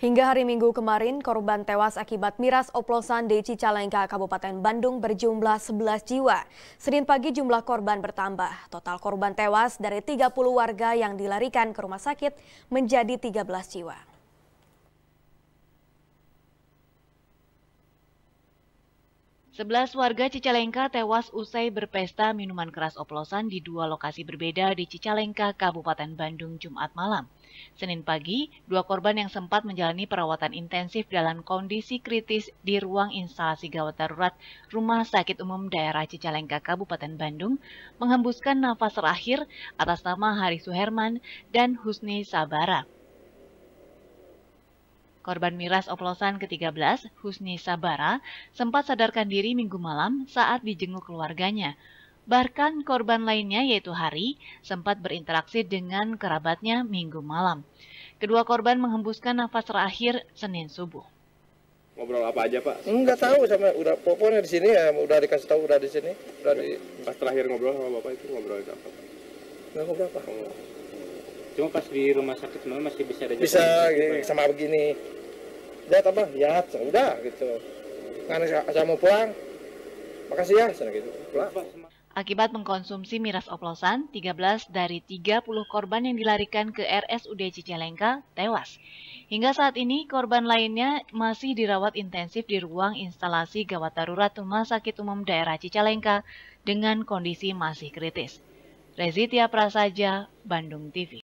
Hingga hari Minggu kemarin, korban tewas akibat miras oplosan di Cicalengka, Kabupaten Bandung berjumlah 11 jiwa. Senin pagi jumlah korban bertambah. Total korban tewas dari 30 warga yang dilarikan ke rumah sakit menjadi 13 jiwa. Sebelas warga Cicalengka tewas usai berpesta minuman keras oplosan di dua lokasi berbeda di Cicalengka, Kabupaten Bandung, Jumat malam. Senin pagi, dua korban yang sempat menjalani perawatan intensif dalam kondisi kritis di ruang instalasi gawat darurat Rumah Sakit Umum Daerah Cicalengka, Kabupaten Bandung, menghembuskan nafas terakhir atas nama Hari Suherman dan Husni Sabara. Korban miras oplosan ke-13, Husni Sabara, sempat sadarkan diri minggu malam saat dijenguk keluarganya. Bahkan korban lainnya yaitu Hari sempat berinteraksi dengan kerabatnya minggu malam. Kedua korban menghembuskan nafas terakhir Senin subuh. Ngobrol apa aja Pak? Enggak tahu sama udah pokoknya di sini ya udah dikasih tahu udah di sini. Udah di... Pas terakhir ngobrol sama Bapak itu ngobrol apa? ngobrol oh. apa? Ngobrol cuma pas di rumah sakit semua masih bisa ada bisa gini, sama begini lihat apa ya, ya, udah gitu kan saya mau pulang makasih ya sana gitu pulang Akibat mengkonsumsi miras oplosan, 13 dari 30 korban yang dilarikan ke RSUD Cicalengka tewas. Hingga saat ini, korban lainnya masih dirawat intensif di ruang instalasi gawat darurat Rumah Sakit Umum Daerah Cicalengka dengan kondisi masih kritis. Rezitia Prasaja, Bandung TV.